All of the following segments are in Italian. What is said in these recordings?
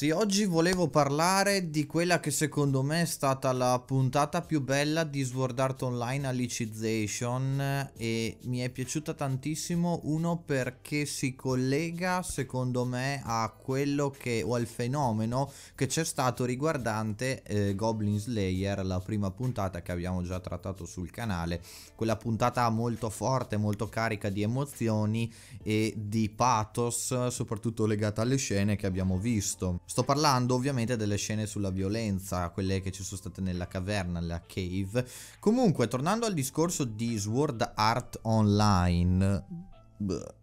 ragazzi, oggi volevo parlare di quella che secondo me è stata la puntata più bella di Sword Art Online Alicization e mi è piaciuta tantissimo, uno perché si collega secondo me a quello che o al fenomeno che c'è stato riguardante eh, Goblin Slayer, la prima puntata che abbiamo già trattato sul canale, quella puntata molto forte, molto carica di emozioni e di pathos, soprattutto legata alle scene che abbiamo visto. Sto parlando ovviamente delle scene sulla violenza, quelle che ci sono state nella caverna, nella cave. Comunque, tornando al discorso di Sword Art Online... Bleh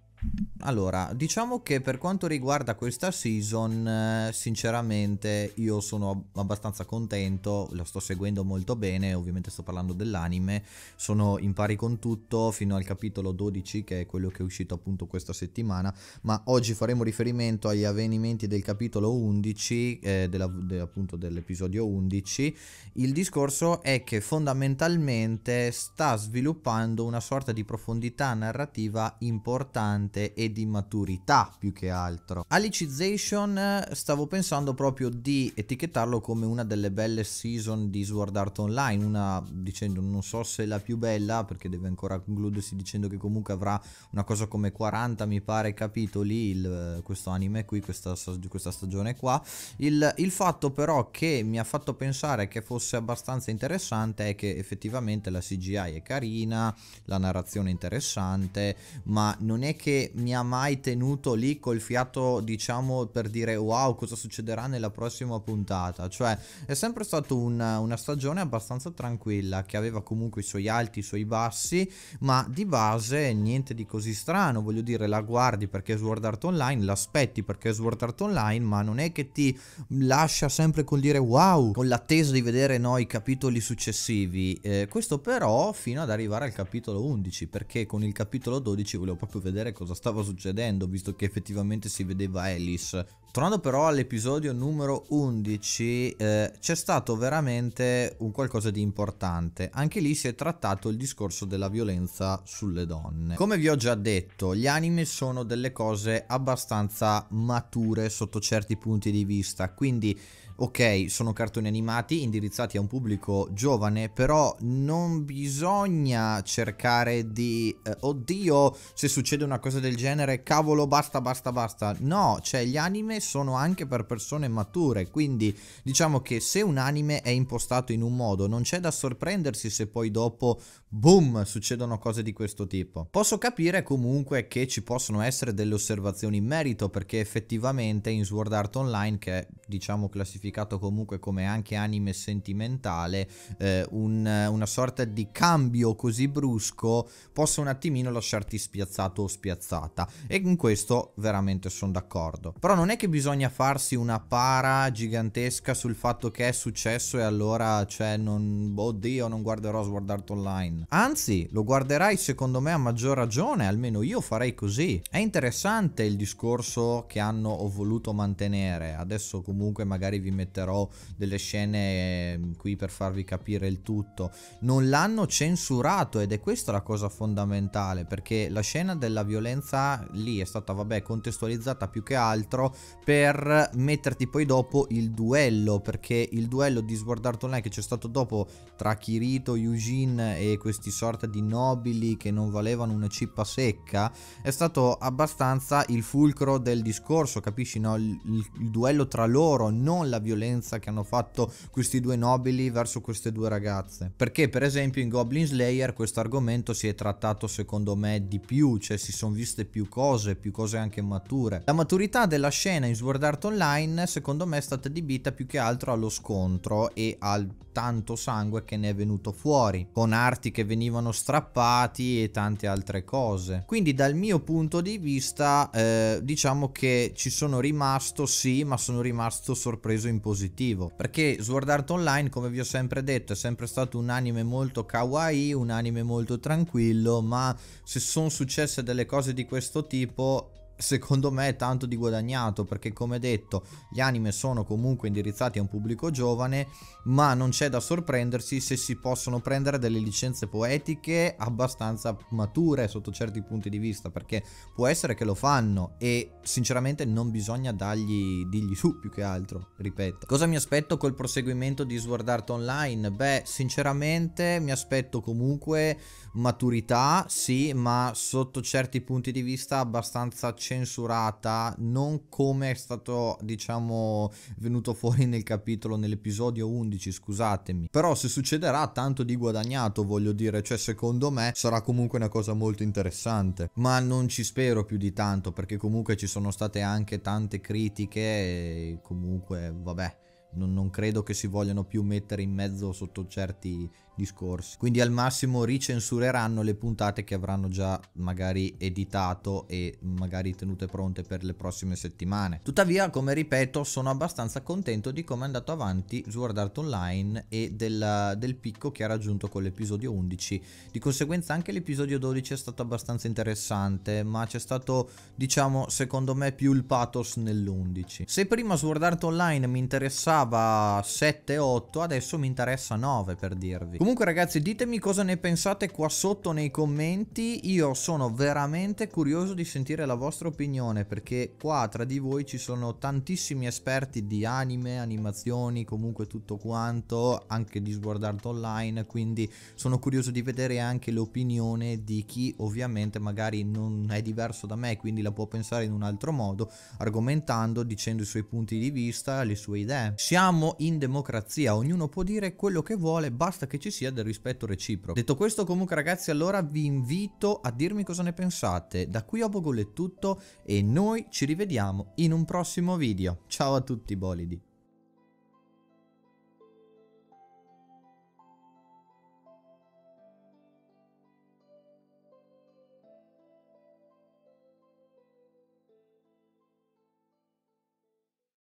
allora, diciamo che per quanto riguarda questa season, eh, sinceramente io sono abbastanza contento, la sto seguendo molto bene, ovviamente sto parlando dell'anime, sono in pari con tutto fino al capitolo 12 che è quello che è uscito appunto questa settimana, ma oggi faremo riferimento agli avvenimenti del capitolo 11, eh, della, de, appunto dell'episodio 11. Il discorso è che fondamentalmente sta sviluppando una sorta di profondità narrativa importante pesante e di maturità più che altro. Alicization eh, stavo pensando proprio di etichettarlo come una delle belle season di Sword Art Online, una dicendo non so se la più bella perché deve ancora concludersi dicendo che comunque avrà una cosa come 40 mi pare capitoli il, eh, questo anime qui, questa, questa stagione qua. Il, il fatto però che mi ha fatto pensare che fosse abbastanza interessante è che effettivamente la CGI è carina, la narrazione è interessante, ma non è che mi ha mai tenuto lì col fiato, diciamo, per dire wow, cosa succederà nella prossima puntata. Cioè, è sempre stata una, una stagione abbastanza tranquilla, che aveva comunque i suoi alti, i suoi bassi, ma di base niente di così strano. Voglio dire, la guardi perché è Sword Art Online, l'aspetti perché è Sword Art Online, ma non è che ti lascia sempre col dire wow, con l'attesa di vedere no, i capitoli successivi. Eh, questo però fino ad arrivare al capitolo 11, perché con il capitolo 12 volevo proprio vedere cosa cosa stava succedendo visto che effettivamente si vedeva Alice. Tornando però all'episodio numero 11 eh, c'è stato veramente un qualcosa di importante, anche lì si è trattato il discorso della violenza sulle donne. Come vi ho già detto gli anime sono delle cose abbastanza mature sotto certi punti di vista quindi ok, sono cartoni animati indirizzati a un pubblico giovane, però non bisogna cercare di, eh, oddio, se succede una cosa del genere, cavolo, basta, basta, basta. No, cioè gli anime sono anche per persone mature, quindi diciamo che se un anime è impostato in un modo, non c'è da sorprendersi se poi dopo, boom, succedono cose di questo tipo. Posso capire comunque che ci possono essere delle osservazioni in merito, perché effettivamente in Sword Art Online, che è, diciamo classificato classificato comunque come anche anime sentimentale, eh, un, una sorta di cambio così brusco possa un attimino lasciarti spiazzato o spiazzata. E in questo veramente sono d'accordo. Però non è che bisogna farsi una para gigantesca sul fatto che è successo e allora, cioè, non, oddio, boh, non guarderò Sword Art Online. Anzi, lo guarderai secondo me a maggior ragione, almeno io farei così. È interessante il discorso che hanno ho voluto mantenere. Adesso comunque magari vi metterò delle scene ehm, qui per farvi capire il tutto. Non l'hanno censurato ed è questa la cosa fondamentale perché la scena della violenza lì è stata vabbè contestualizzata più che altro per metterti poi dopo il duello perché il duello di Sword Art Online che c'è stato dopo tra Kirito, Eugene e questi sorta di nobili che non valevano una cippa secca è stato abbastanza il fulcro del discorso capisci no? il, il, il duello tra loro non la violenza violenza che hanno fatto questi due nobili verso queste due ragazze. Perché per esempio in Goblin Slayer questo argomento si è trattato secondo me di più, cioè si sono viste più cose, più cose anche mature. La maturità della scena in Sword Art Online secondo me è stata adibita più che altro allo scontro e al tanto sangue che ne è venuto fuori, con arti che venivano strappati e tante altre cose. Quindi dal mio punto di vista eh, diciamo che ci sono rimasto sì, ma sono rimasto sorpreso in in positivo perché Sword Art Online come vi ho sempre detto è sempre stato un anime molto kawaii un anime molto tranquillo ma se sono successe delle cose di questo tipo secondo me è tanto di guadagnato perché come detto gli anime sono comunque indirizzati a un pubblico giovane ma non c'è da sorprendersi se si possono prendere delle licenze poetiche abbastanza mature sotto certi punti di vista perché può essere che lo fanno e sinceramente non bisogna dargli digli su più che altro ripeto cosa mi aspetto col proseguimento di Sword Art Online beh sinceramente mi aspetto comunque maturità sì ma sotto certi punti di vista abbastanza censurata non come è stato diciamo venuto fuori nel capitolo nell'episodio 11 scusatemi però se succederà tanto di guadagnato voglio dire cioè secondo me sarà comunque una cosa molto interessante ma non ci spero più di tanto perché comunque ci sono state anche tante critiche e comunque vabbè non, non credo che si vogliano più mettere in mezzo sotto certi discorsi. Quindi al massimo ricensureranno le puntate che avranno già magari editato e magari tenute pronte per le prossime settimane. Tuttavia, come ripeto, sono abbastanza contento di come è andato avanti Sword Art Online e del, del picco che ha raggiunto con l'episodio 11. Di conseguenza anche l'episodio 12 è stato abbastanza interessante, ma c'è stato, diciamo, secondo me più il pathos nell'11. Se prima Sword Art Online mi interessava 7-8, adesso mi interessa 9 per dirvi. Comunque ragazzi ditemi cosa ne pensate qua sotto nei commenti, io sono veramente curioso di sentire la vostra opinione perché qua tra di voi ci sono tantissimi esperti di anime, animazioni, comunque tutto quanto, anche di sguardarto online, quindi sono curioso di vedere anche l'opinione di chi ovviamente magari non è diverso da me, quindi la può pensare in un altro modo, argomentando, dicendo i suoi punti di vista, le sue idee. Siamo in democrazia, ognuno può dire quello che vuole, basta che ci sia del rispetto reciproco. Detto questo comunque ragazzi allora vi invito a dirmi cosa ne pensate. Da qui a Bogol è tutto e noi ci rivediamo in un prossimo video. Ciao a tutti bolidi.